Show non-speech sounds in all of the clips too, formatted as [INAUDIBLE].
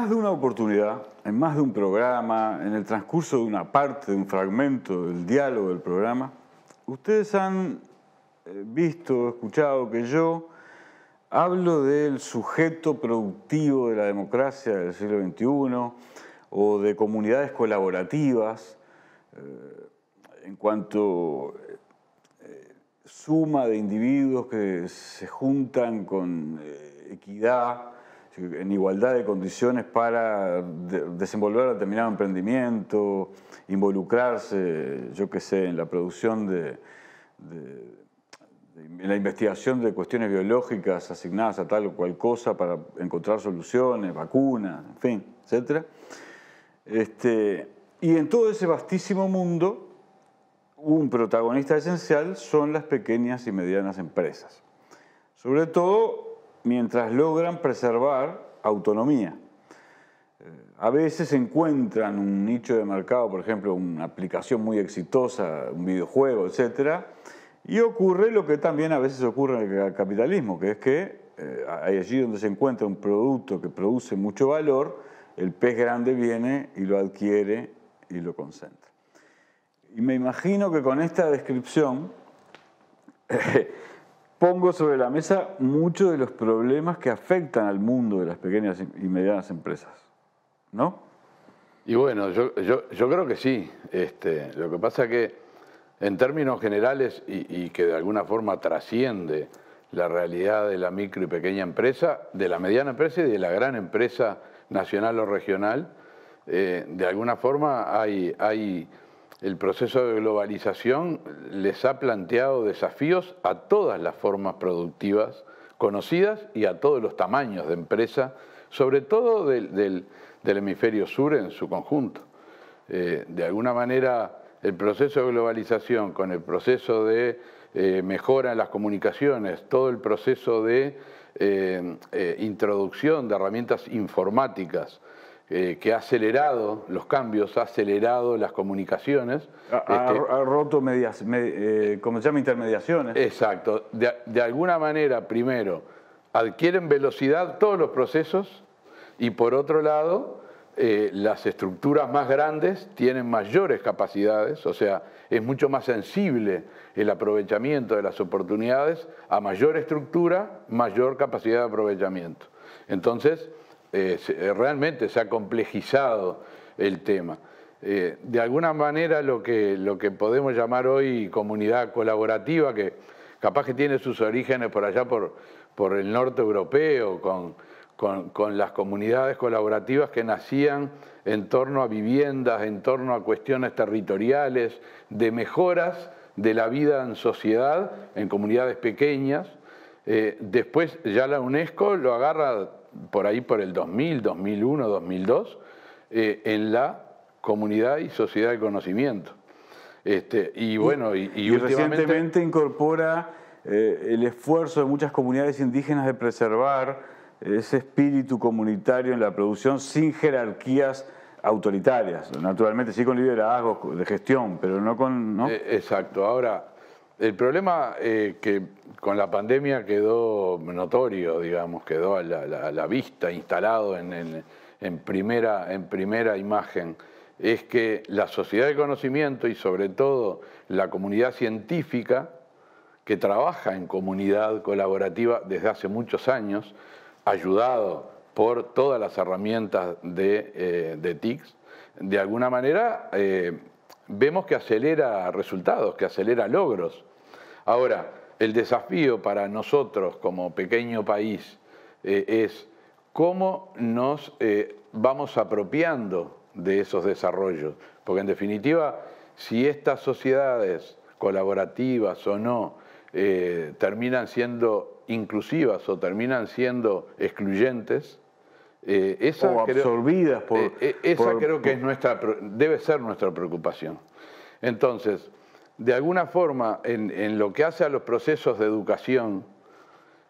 más de una oportunidad, en más de un programa, en el transcurso de una parte, de un fragmento, del diálogo del programa, ustedes han eh, visto, escuchado que yo hablo del sujeto productivo de la democracia del siglo XXI o de comunidades colaborativas eh, en cuanto eh, suma de individuos que se juntan con equidad en igualdad de condiciones para desenvolver determinado emprendimiento, involucrarse, yo qué sé, en la producción de, en la investigación de cuestiones biológicas asignadas a tal o cual cosa para encontrar soluciones, vacunas, en fin, etc. Este, y en todo ese vastísimo mundo, un protagonista esencial son las pequeñas y medianas empresas. Sobre todo mientras logran preservar autonomía. Eh, a veces encuentran un nicho de mercado, por ejemplo, una aplicación muy exitosa, un videojuego, etc. Y ocurre lo que también a veces ocurre en el capitalismo, que es que eh, allí donde se encuentra un producto que produce mucho valor, el pez grande viene y lo adquiere y lo concentra. Y me imagino que con esta descripción [LAUGHS] pongo sobre la mesa muchos de los problemas que afectan al mundo de las pequeñas y medianas empresas, ¿no? Y bueno, yo, creo que sí. Este, lo que pasa que en términos generales y, que de alguna forma trasciende la realidad de la micro y pequeña empresa, de la mediana empresa y de la gran empresa nacional o regional, eh, de alguna forma hay, hay el proceso de globalización les ha planteado desafíos a todas las formas productivas conocidas y a todos los tamaños de empresa, sobre todo del, hemisferio sur en su conjunto. Eh, de alguna manera, el proceso de globalización con el proceso de eh, mejora en las comunicaciones, todo el proceso de eh, introducción de herramientas informáticas, eh, que ha acelerado los cambios, ha acelerado las comunicaciones. Ha, este, roto, eh, como se llama, intermediaciones. Exacto. De, alguna manera, primero, adquieren velocidad todos los procesos y por otro lado, eh, las estructuras más grandes tienen mayores capacidades, o sea, es mucho más sensible el aprovechamiento de las oportunidades a mayor estructura, mayor capacidad de aprovechamiento. Entonces, eh, eh, realmente se ha complejizado el tema. Eh, de alguna manera lo que, lo que podemos llamar hoy comunidad colaborativa, que capaz que tiene sus orígenes por allá, por, por el norte europeo, con, con, las comunidades colaborativas que nacían en torno a viviendas, en torno a cuestiones territoriales, de mejoras de la vida en sociedad, en comunidades pequeñas. después ya la UNESCO lo agarra por ahí por el 2000, 2001, 2002, en la comunidad y sociedad de conocimiento. Este, y bueno, y, recientemente incorpora eh, el esfuerzo de muchas comunidades indígenas de preservar ese espíritu comunitario en la producción sin jerarquías autoritarias, naturalmente sí con liderazgo de gestión, pero no con... Eh, exacto, ahora el problema eh, que con la pandemia quedó notorio, digamos, quedó a la, vista, instalado en, primera, imagen, es que la sociedad de conocimiento y sobre todo la comunidad científica, que trabaja en comunidad colaborativa desde hace muchos años, ayudado por todas las herramientas de, eh, TICS, de alguna manera eh, vemos que acelera resultados, que acelera logros. Ahora, el desafío para nosotros como pequeño país eh, es cómo nos eh, vamos apropiando de esos desarrollos. Porque en definitiva, si estas sociedades, colaborativas o no, eh, terminan siendo inclusivas o terminan siendo excluyentes, esa o absorbidas esa creo que es nuestra, debe ser nuestra preocupación. Entonces, de alguna forma, en, lo que hace a los procesos de educación,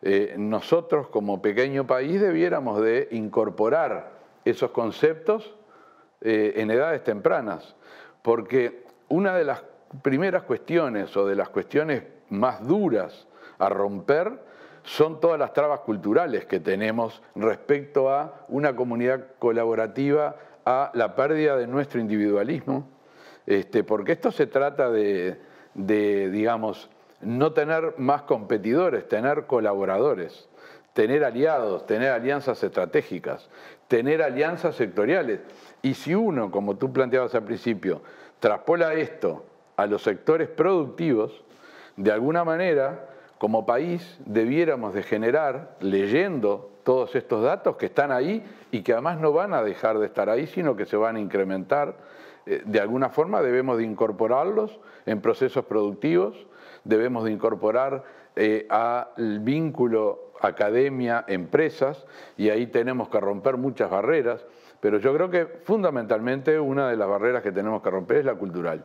eh, nosotros como pequeño país debiéramos de incorporar esos conceptos eh, en edades tempranas, porque una de las primeras cuestiones o de las cuestiones más duras a romper son todas las trabas culturales que tenemos respecto a una comunidad colaborativa, a la pérdida de nuestro individualismo este, porque esto se trata de, de, digamos, no tener más competidores, tener colaboradores, tener aliados, tener alianzas estratégicas, tener alianzas sectoriales. Y si uno, como tú planteabas al principio, traspola esto a los sectores productivos, de alguna manera, como país, debiéramos de generar, leyendo todos estos datos que están ahí y que además no van a dejar de estar ahí, sino que se van a incrementar, eh, de alguna forma debemos de incorporarlos en procesos productivos, debemos de incorporar eh, al vínculo academia-empresas y ahí tenemos que romper muchas barreras, pero yo creo que fundamentalmente una de las barreras que tenemos que romper es la cultural.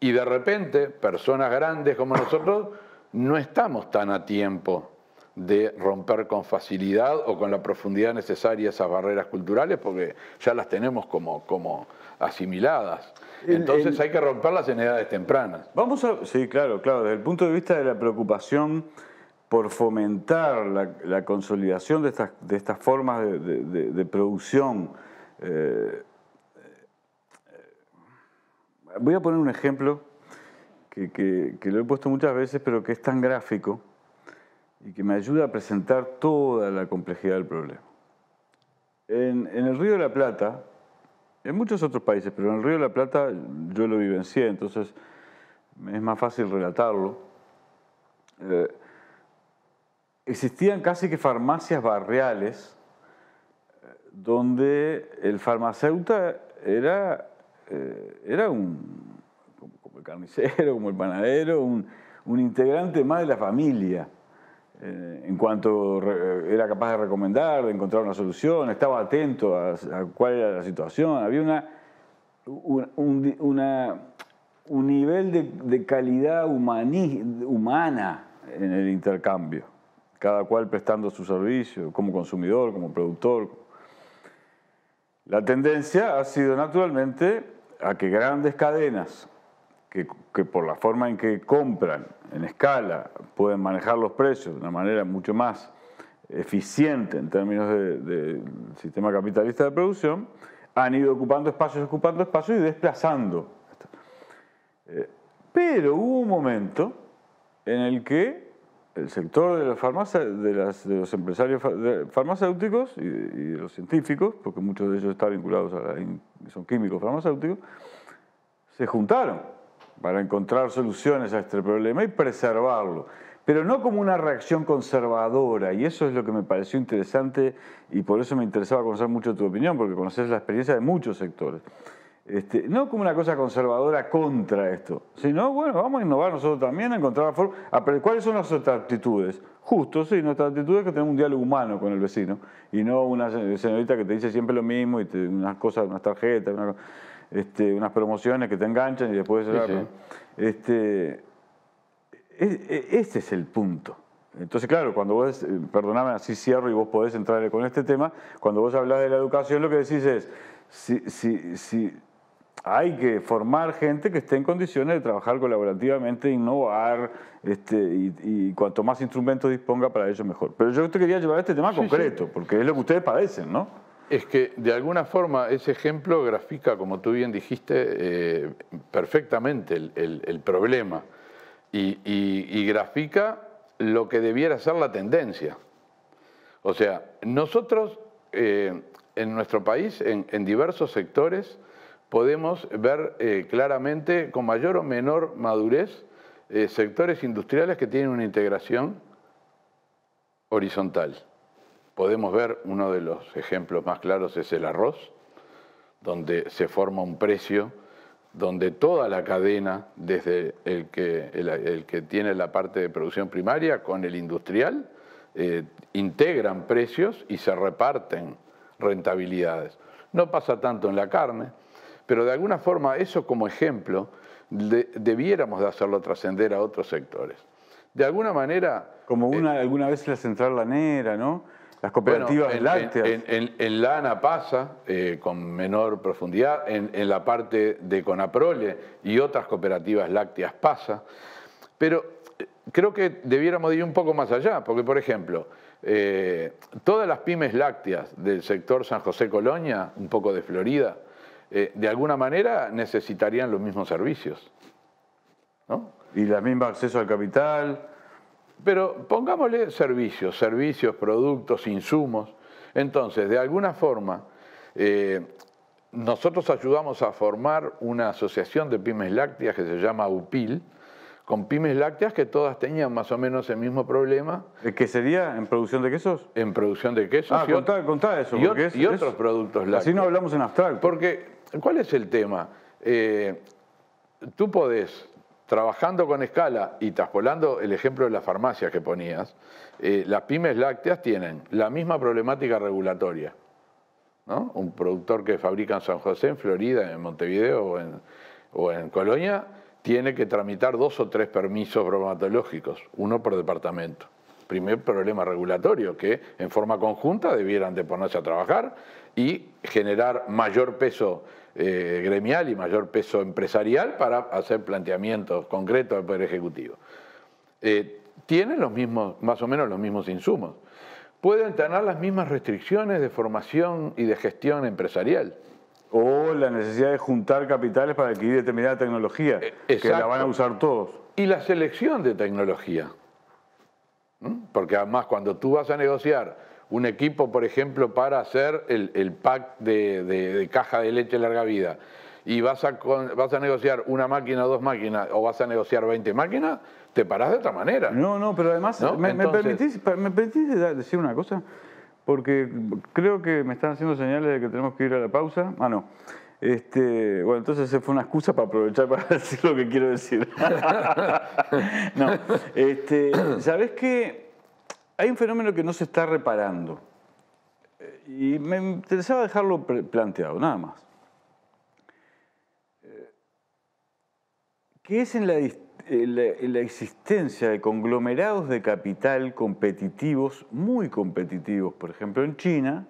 Y de repente, personas grandes como nosotros no estamos tan a tiempo de romper con facilidad o con la profundidad necesaria esas barreras culturales porque ya las tenemos como, como asimiladas. Entonces hay que romperlas en edades tempranas. Vamos a, sí, claro, claro, desde el punto de vista de la preocupación por fomentar la, consolidación de estas, de estas formas de, producción. Eh, eh, voy a poner un ejemplo que lo he puesto muchas veces, pero que es tan gráfico y que me ayuda a presentar toda la complejidad del problema. En, el Río de la Plata, en muchos otros países, pero en el Río de la Plata yo lo vivencié, entonces es más fácil relatarlo. Eh, existían casi que farmacias barriales eh, donde el farmacéutico era, eh, era un, como el carnicero, [LAUGHS] como el panadero, un integrante más de la familia eh, en cuanto eh, era capaz de recomendar, de encontrar una solución, estaba atento a, cuál era la situación, había una, un, nivel de, calidad humana en el intercambio, cada cual prestando su servicio como consumidor, como productor. La tendencia ha sido naturalmente a que grandes cadenas que, por la forma en que compran en escala pueden manejar los precios de una manera mucho más eficiente en términos del de sistema capitalista de producción, han ido ocupando espacios, ocupando espacios y desplazando. Eh, pero hubo un momento en el que el sector de, los, farmacia, de los empresarios farmacéuticos y, de los científicos, porque muchos de ellos están vinculados a son químicos farmacéuticos, se juntaron para encontrar soluciones a este problema y preservarlo, pero no como una reacción conservadora, y eso es lo que me pareció interesante y por eso me interesaba conocer mucho tu opinión, porque conoces la experiencia de muchos sectores. Este, no como una cosa conservadora contra esto, sino, bueno, vamos a innovar nosotros también, a encontrar forma. ¿Cuáles son nuestras actitudes? Justo, sí, nuestra actitud es que tenemos un diálogo humano con el vecino y no una señorita que te dice siempre lo mismo y unas cosas, unas tarjetas, una cosa. Este, unas promociones que te enganchan y después... Este, ese es el punto. Entonces, claro, cuando vos, eh, perdoname, así cierro y vos podés entrar con este tema, cuando vos hablas de la educación lo que decís es, si, si, hay que formar gente que esté en condiciones de trabajar colaborativamente, innovar, este, y, cuanto más instrumentos disponga para ello mejor. Pero yo te quería llevar a este tema concreto, porque es lo que ustedes padecen, ¿no? es que de alguna forma ese ejemplo grafica, como tú bien dijiste, eh, perfectamente el, problema y, grafica lo que debiera ser la tendencia. O sea, nosotros eh, en nuestro país, en, diversos sectores, podemos ver eh, claramente con mayor o menor madurez sectores industriales que tienen una integración horizontal podemos ver, uno de los ejemplos más claros es el arroz, donde se forma un precio, donde toda la cadena, desde el que, el, que tiene la parte de producción primaria con el industrial, eh, integran precios y se reparten rentabilidades. No pasa tanto en la carne, pero de alguna forma eso como ejemplo debiéramos de hacerlo trascender a otros sectores. De alguna manera... Como una, eh, alguna vez la central lanera, ¿no? Las cooperativas lácteas. En, lana pasa, eh, con menor profundidad, en, la parte de Conaprole y otras cooperativas lácteas pasa, pero eh, creo que debiéramos ir un poco más allá, porque por ejemplo, eh, todas las pymes lácteas del sector San José Colonia, un poco de Florida, de alguna manera necesitarían los mismos servicios. ¿no? Y la misma acceso al capital, pero pongámosle servicios, servicios, productos, insumos. Entonces, de alguna forma, eh, nosotros ayudamos a formar una asociación de pymes lácteas que se llama UPIL, con pymes lácteas que todas tenían más o menos el mismo problema. ¿Qué sería? ¿En producción de quesos? En producción de quesos. Ah, y contá, eso. Y, otros productos lácteos. Así no hablamos en abstracto. Porque, ¿cuál es el tema? Eh, tú podés trabajando con escala y traspolando el ejemplo de las farmacias que ponías, eh, las pymes lácteas tienen la misma problemática regulatoria. Un productor que fabrica en San José, en Florida, en Montevideo o en, o en Colonia, tiene que tramitar dos o tres permisos bromatológicos, uno por departamento. Primer problema regulatorio, que en forma conjunta debieran de ponerse a trabajar y generar mayor peso eh, gremial y mayor peso empresarial para hacer planteamientos concretos al Poder Ejecutivo. Eh, tienen los mismos, más o menos los mismos insumos. Pueden tener las mismas restricciones de formación y de gestión empresarial. O la necesidad de juntar capitales para adquirir determinada tecnología, eh, que la van a usar todos. Y la selección de tecnología. ¿Mm? Porque además cuando tú vas a negociar un equipo, por ejemplo, para hacer el, pack de, caja de leche larga vida y vas a, vas a negociar una máquina, o dos máquinas o vas a negociar 20 máquinas, te parás de otra manera. No, no, pero además, me, permitís, decir una cosa? Porque creo que me están haciendo señales de que tenemos que ir a la pausa. Ah, no. Este, bueno, entonces fue una excusa para aprovechar para [LAUGHS] decir lo que quiero decir. [LAUGHS] no, este, ¿sabés qué? hay un fenómeno que no se está reparando. Eh, y me interesaba dejarlo planteado, nada más. Eh, que es en la existencia de conglomerados de capital competitivos, muy competitivos, por ejemplo, en China,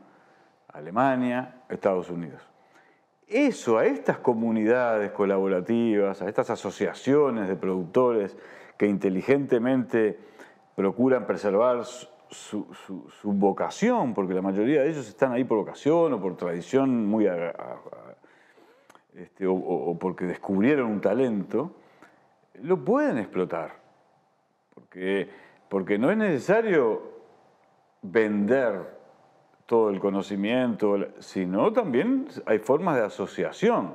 Alemania, Estados Unidos? Eso a estas comunidades colaborativas, a estas asociaciones de productores que inteligentemente procuran preservar su, vocación, porque la mayoría de ellos están ahí por vocación o por tradición muy este, o, porque descubrieron un talento, lo pueden explotar. Porque, porque no es necesario vender todo el conocimiento, sino también hay formas de asociación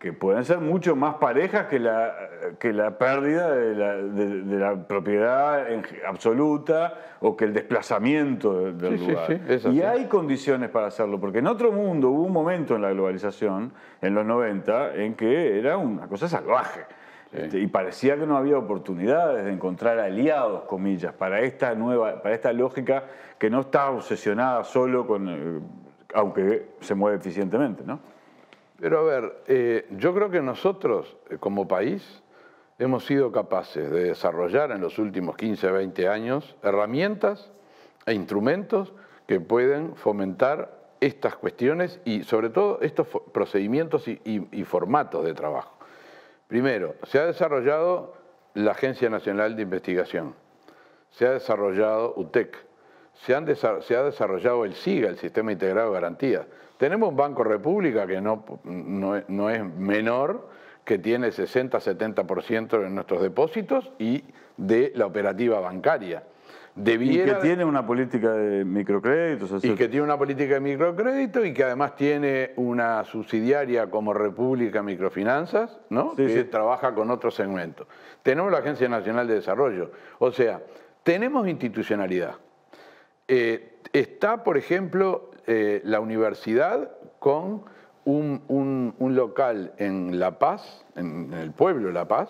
que pueden ser mucho más parejas que la, que la pérdida de la, propiedad absoluta o que el desplazamiento del lugar. y hay condiciones para hacerlo, porque en otro mundo hubo un momento en la globalización, en los 90, en que era una cosa salvaje. Este, y parecía que no había oportunidades de encontrar aliados, comillas, para esta nueva, para esta lógica que no está obsesionada solo con, eh, aunque se mueve eficientemente, ¿no? Pero a ver, eh, yo creo que nosotros eh, como país hemos sido capaces de desarrollar en los últimos 15, 20 años herramientas e instrumentos que pueden fomentar estas cuestiones y sobre todo estos procedimientos y formatos de trabajo. Primero, se ha desarrollado la Agencia Nacional de Investigación, se ha desarrollado UTEC, se, ha desarrollado el SIGA, el Sistema Integrado de Garantías. Tenemos un Banco República que no, no, es menor, que tiene 60-70% de nuestros depósitos y de la operativa bancaria. y que tiene una política de microcréditos. Y que tiene una política de microcrédito y que además tiene una subsidiaria como República Microfinanzas, ¿no? que trabaja con otros segmentos. Tenemos la Agencia Nacional de Desarrollo. O sea, tenemos institucionalidad. Eh, está, por ejemplo, eh, la universidad con un, local en La Paz, en, el pueblo La Paz,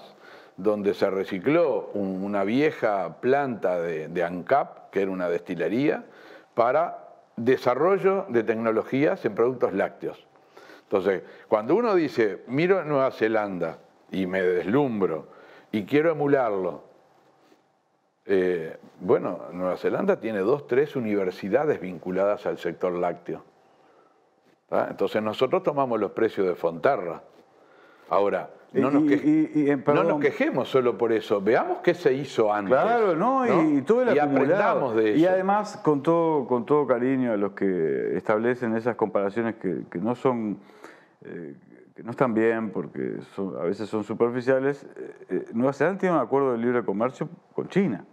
donde se recicló una vieja planta de, de ANCAP, que era una destilería, para desarrollo de tecnologías en productos lácteos. Entonces, cuando uno dice, miro Nueva Zelanda y me deslumbro y quiero emularlo, eh, bueno, Nueva Zelanda tiene dos, tres universidades vinculadas al sector lácteo. Entonces nosotros tomamos los precios de Fontarra. Ahora, no nos, eh, quejemos solo por eso, veamos qué se hizo antes. Claro, no, Y, todo aprendamos de eso. Y además, con todo, con todo cariño a los que establecen esas comparaciones que, no son... Eh, que no están bien porque a veces son superficiales, Nueva Zelanda tiene un acuerdo de libre comercio con China.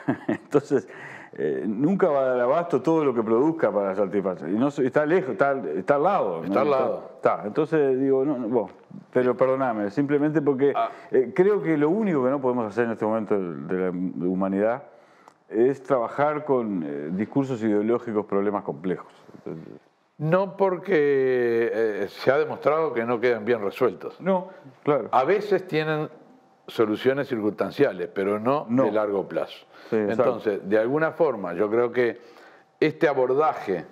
[LAUGHS] Entonces, eh, nunca va a dar abasto todo lo que produzca para satisfacer. Y no, está lejos, está, está al lado. Está al lado. Está, Entonces digo, no, pero perdoname simplemente porque ah. eh, creo que lo único que no podemos hacer en este momento de la humanidad es trabajar con eh, discursos ideológicos, problemas complejos. no porque se ha demostrado que no quedan bien resueltos. No, claro. A veces tienen soluciones circunstanciales, pero no, de largo plazo. Entonces, de alguna forma, yo creo que este abordaje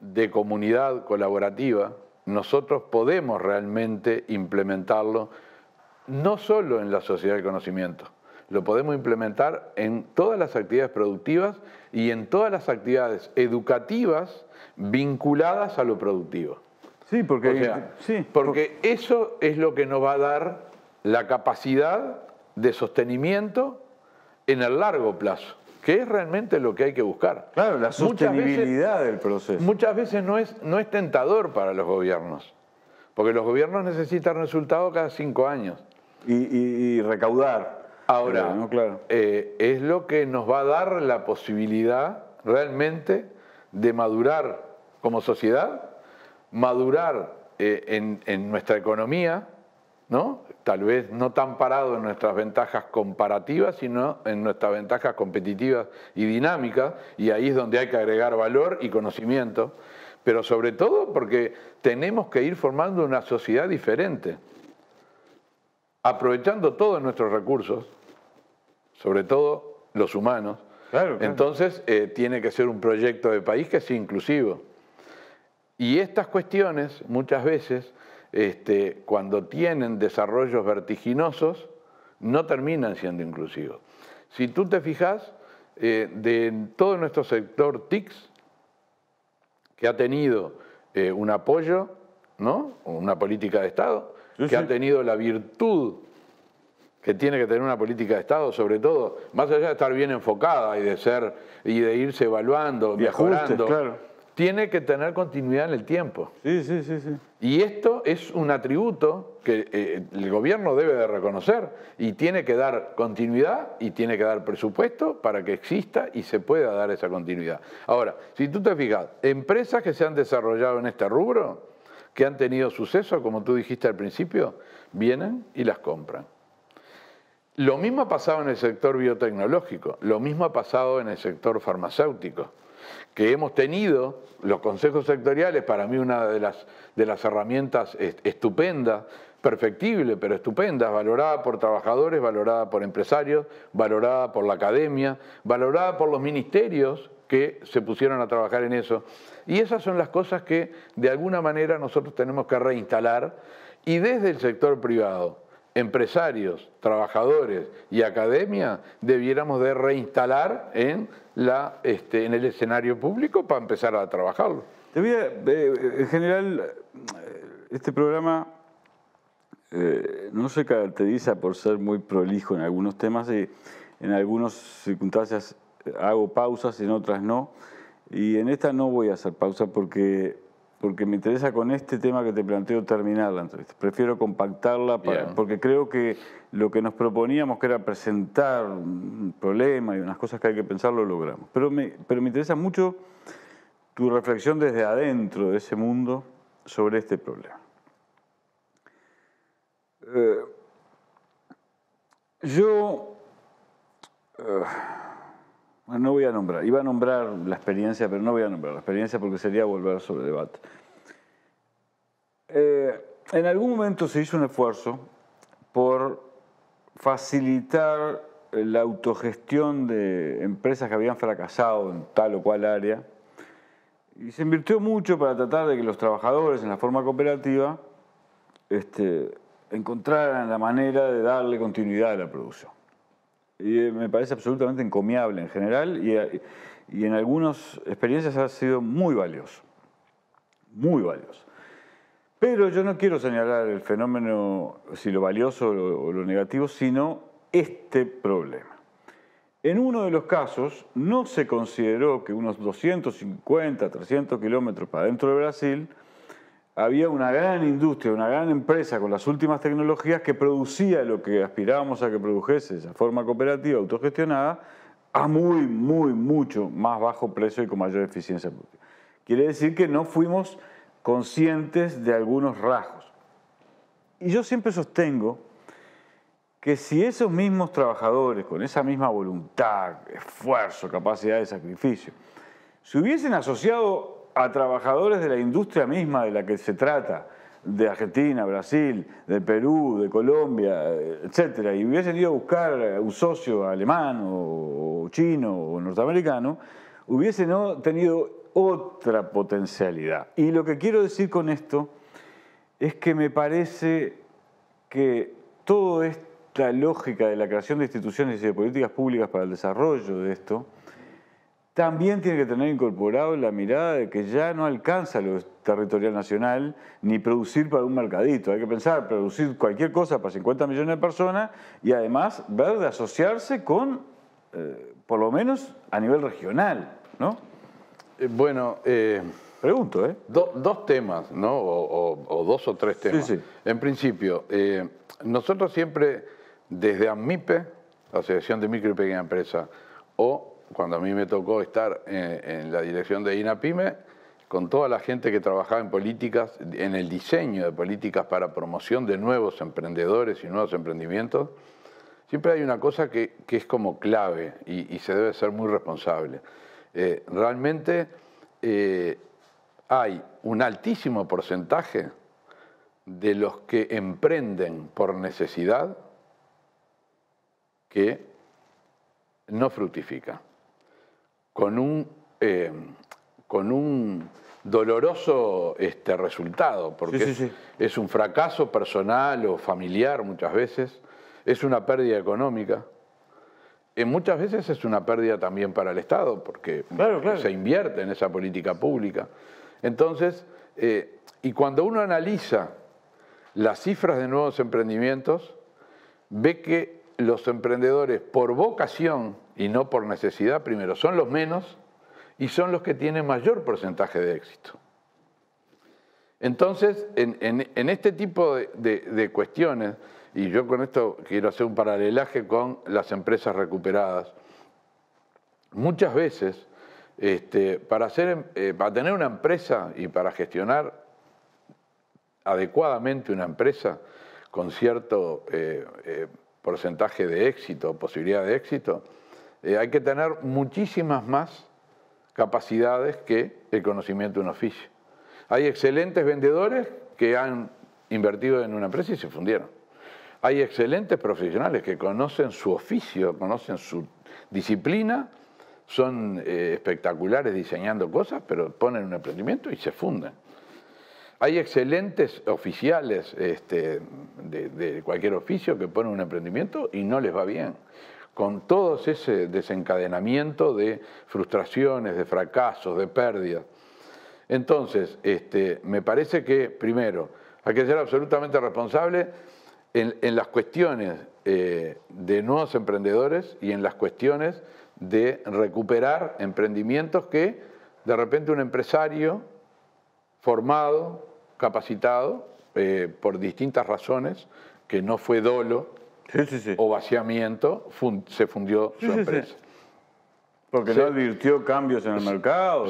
de comunidad colaborativa, nosotros podemos realmente implementarlo no solo en la sociedad de conocimiento, lo podemos implementar en todas las actividades productivas y en todas las actividades educativas vinculadas a lo productivo. Sí, porque, sí, porque eso es lo que nos va a dar la capacidad de sostenimiento en el largo plazo, que es realmente lo que hay que buscar. Claro, la sostenibilidad del proceso. Muchas veces no es, no es tentador para los gobiernos, porque los gobiernos necesitan resultados cada cinco años. Y, recaudar. Ahora, eh, es lo que nos va a dar la posibilidad realmente de madurar como sociedad, madurar eh, en nuestra economía, tal vez no tan parado en nuestras ventajas comparativas, sino en nuestras ventajas competitivas y dinámicas, y ahí es donde hay que agregar valor y conocimiento, pero sobre todo porque tenemos que ir formando una sociedad diferente, aprovechando todos nuestros recursos, sobre todo los humanos. Entonces, eh, tiene que ser un proyecto de país que sea inclusivo. Y estas cuestiones, muchas veces, este, cuando tienen desarrollos vertiginosos, no terminan siendo inclusivos. Si tú te fijas, eh, de todo nuestro sector TICS, que ha tenido eh, un apoyo, ¿no? una política de Estado, que ha tenido la virtud que tiene que tener una política de Estado, sobre todo, más allá de estar bien enfocada y de ser y de irse evaluando, y mejorando, tiene que tener continuidad en el tiempo. Sí, sí, sí, sí. Y esto es un atributo que eh, el gobierno debe de reconocer y tiene que dar continuidad y tiene que dar presupuesto para que exista y se pueda dar esa continuidad. Ahora, si tú te fijas, empresas que se han desarrollado en este rubro, que han tenido suceso, como tú dijiste al principio, vienen y las compran. Lo mismo ha pasado en el sector biotecnológico, lo mismo ha pasado en el sector farmacéutico que hemos tenido los consejos sectoriales, para mí una de las, herramientas estupendas, perfectible, pero estupendas, valorada por trabajadores, valorada por empresarios, valorada por la academia, valorada por los ministerios que se pusieron a trabajar en eso. Y esas son las cosas que de alguna manera nosotros tenemos que reinstalar y desde el sector privado, empresarios, trabajadores y academia debiéramos de reinstalar en, la, este, en el escenario público para empezar a trabajarlo. Eh, en general, este programa eh, no se caracteriza por ser muy prolijo en algunos temas eh, en algunas circunstancias hago pausas, en otras no. Y en esta no voy a hacer pausa porque porque me interesa con este tema que te planteo terminar la entrevista. Prefiero compactarla porque creo que lo que nos proponíamos, que era presentar un problema y unas cosas que hay que pensar, lo logramos. Pero me, pero me interesa mucho tu reflexión desde adentro de ese mundo sobre este problema. Eh, yo... Eh, Ah, no voy a nombrar, iba a nombrar la experiencia, pero no voy a nombrar la experiencia porque sería volver sobre debate. Eh, en algún momento se hizo un esfuerzo por facilitar la autogestión de empresas que habían fracasado en tal o cual área y se invirtió mucho para tratar de que los trabajadores en la forma cooperativa este, encontraran la manera de darle continuidad a la producción. Y eh, me parece absolutamente encomiable en general eh, y, en algunas experiencias ha sido muy valioso, muy valioso. Pero yo no quiero señalar el fenómeno, si lo valioso o lo, o lo negativo, sino este problema. En uno de los casos no se consideró que unos 250, 300 kilómetros para dentro de Brasil, había una gran industria, una gran empresa con las últimas tecnologías que producía lo que aspirábamos a que produjese esa forma cooperativa autogestionada a muy, muy, mucho más bajo precio y con mayor eficiencia Quiere decir que no fuimos conscientes de algunos rasgos. Y yo siempre sostengo que si esos mismos trabajadores, con esa misma voluntad, esfuerzo, capacidad de sacrificio, se hubiesen asociado a trabajadores de la industria misma de la que se trata, de Argentina, Brasil, de Perú, de Colombia, etcétera, y hubiesen ido a buscar un socio alemán o chino o norteamericano, hubiesen tenido otra potencialidad. Y lo que quiero decir con esto es que me parece que toda esta lógica de la creación de instituciones y de políticas públicas para el desarrollo de esto, también tiene que tener incorporado la mirada de que ya no alcanza lo territorial nacional ni producir para un mercadito. Hay que pensar, producir cualquier cosa para 50 millones de personas y además ver de asociarse con, eh, por lo menos a nivel regional, ¿no? Eh, bueno, eh, pregunto, ¿eh? dos temas, ¿no? O, dos o tres temas. En principio, nosotros siempre desde AMIPE, Asociación de Micro y Pequeña Empresa, o cuando a mí me tocó estar eh, en, la dirección de INAPYME, con toda la gente que trabajaba en políticas, en el diseño de políticas para promoción de nuevos emprendedores y nuevos emprendimientos, siempre hay una cosa que, es como clave y, se debe ser muy responsable. Eh, realmente eh, hay un altísimo porcentaje de los que emprenden por necesidad que no fructifica con un, eh, con un doloroso este, resultado, porque Es, un fracaso personal o familiar muchas veces, es una pérdida económica, y muchas veces es una pérdida también para el Estado, porque se invierte en esa política pública. Entonces, eh, y cuando uno analiza las cifras de nuevos emprendimientos, ve que los emprendedores por vocación y no por necesidad primero, son los menos y son los que tienen mayor porcentaje de éxito. Entonces, en, en, este tipo de, cuestiones, y yo con esto quiero hacer un paralelaje con las empresas recuperadas, muchas veces este, para, eh, para, tener una empresa y para gestionar adecuadamente una empresa con cierto eh, eh, porcentaje de éxito, posibilidad de éxito, eh, hay que tener muchísimas más capacidades que el conocimiento de un oficio. Hay excelentes vendedores que han invertido en una empresa y se fundieron. Hay excelentes profesionales que conocen su oficio, conocen su disciplina, son eh, espectaculares diseñando cosas, pero ponen un emprendimiento y se funden. Hay excelentes oficiales este, de, de, cualquier oficio que ponen un emprendimiento y no les va bien con todo ese desencadenamiento de frustraciones, de fracasos, de pérdidas. Entonces, este, me parece que, primero, hay que ser absolutamente responsable en, las cuestiones eh, de nuevos emprendedores y en las cuestiones de recuperar emprendimientos que de repente un empresario formado, capacitado, eh, por distintas razones, que no fue dolo, o vaciamiento, se fundió su empresa. Porque no advirtió cambios en el mercado.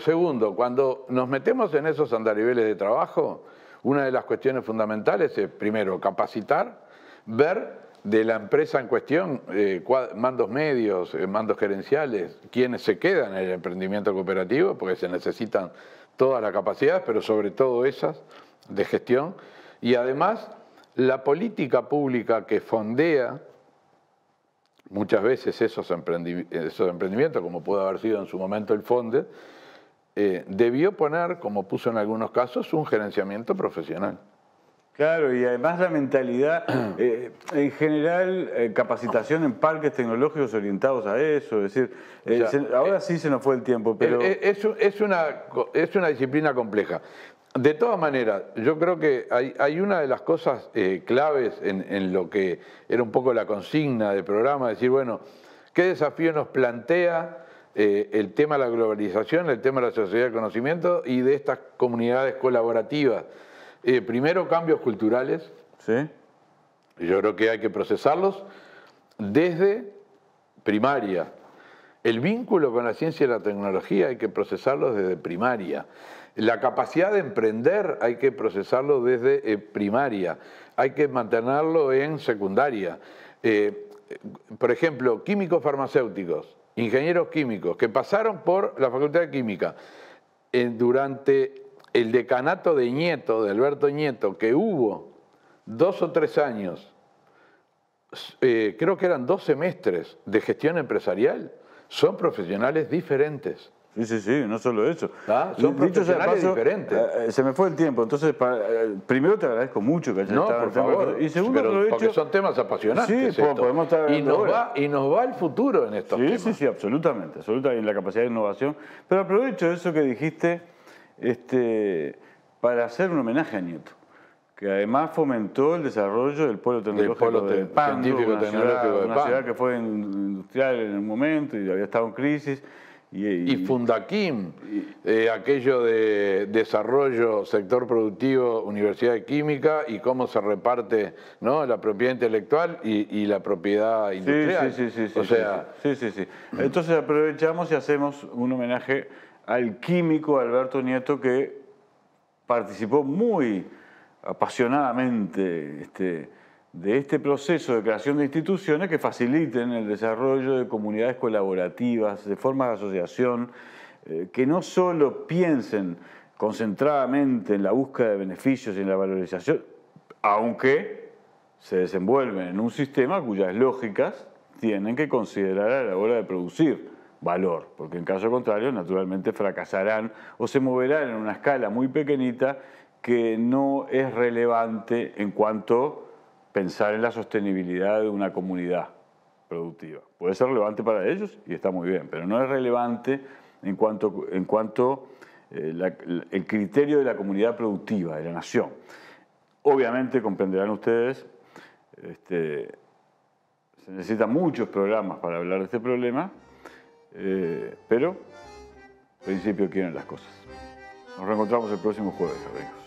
segundo, cuando nos metemos en esos andariveles de trabajo, una de las cuestiones fundamentales es, primero, capacitar, ver de la empresa en cuestión, eh, mandos medios, eh, mandos gerenciales, quienes se quedan en el emprendimiento cooperativo, porque se necesitan todas las capacidades, pero sobre todo esas de gestión, y además la política pública que fondea muchas veces esos, emprendimientos, como pudo haber sido en su momento el FONDE, eh, debió poner, como puso en algunos casos, un gerenciamiento profesional. Claro, y además la mentalidad, [CLEARS THROAT] eh, en general, eh, capacitación en parques tecnológicos orientados a eso, es decir, ahora sí se nos fue el tiempo, pero... es una disciplina compleja. De todas maneras, yo creo que hay, una de las cosas eh, claves en, lo que era un poco la consigna del programa, decir, bueno, ¿qué desafío nos plantea eh, el tema de la globalización, el tema de la sociedad de conocimiento y de estas comunidades colaborativas? Eh, primero, cambios culturales. Sí. Yo creo que hay que procesarlos desde primaria, el vínculo con la ciencia y la tecnología hay que procesarlo desde primaria. La capacidad de emprender hay que procesarlo desde eh, primaria. Hay que mantenerlo en secundaria. Eh, por ejemplo, químicos farmacéuticos, ingenieros químicos, que pasaron por la Facultad de Química eh, durante el decanato de Nieto, de Alberto Nieto, que hubo dos o tres años, creo que eran dos semestres de gestión empresarial, son profesionales diferentes. Sí, sí, sí, no solo eso. Ah, son profesionales diferentes. Eh, eh, se me fue el tiempo, entonces eh, primero te agradezco mucho que hayas estado por favor. Y segundo, aprovecho porque son temas apasionantes. Sí, podemos estar y nos, va, y nos va el futuro en estos temas. Sí, sí, sí, absolutamente, absolutamente, En la capacidad de innovación. Pero aprovecho eso que dijiste este, para hacer un homenaje a Nieto que además fomentó el desarrollo del pueblo tecnológico de Pando, que fue industrial en el momento y había estado en crisis. Y, eh, y, eh, aquello de desarrollo, sector productivo, Universidad de Química y cómo se reparte ¿no? la propiedad intelectual y, la propiedad industrial. Sí, sí, sí, sí. Entonces aprovechamos y hacemos un homenaje al químico Alberto Nieto que participó muy apasionadamente este, de este proceso de creación de instituciones que faciliten el desarrollo de comunidades colaborativas, de formas de asociación, eh, que no solo piensen concentradamente en la búsqueda de beneficios y en la valorización, aunque se desenvuelven en un sistema cuyas lógicas tienen que considerar a la hora de producir valor, porque en caso contrario naturalmente fracasarán o se moverán en una escala muy pequeñita que no es relevante en cuanto a pensar en la sostenibilidad de una comunidad productiva. Puede ser relevante para ellos y está muy bien, pero no es relevante en cuanto, en cuanto eh, el criterio de la comunidad productiva, de la nación. Obviamente comprenderán ustedes, este, se necesitan muchos programas para hablar de este problema, eh, pero principio quieren las cosas. Nos reencontramos el próximo jueves, amigos.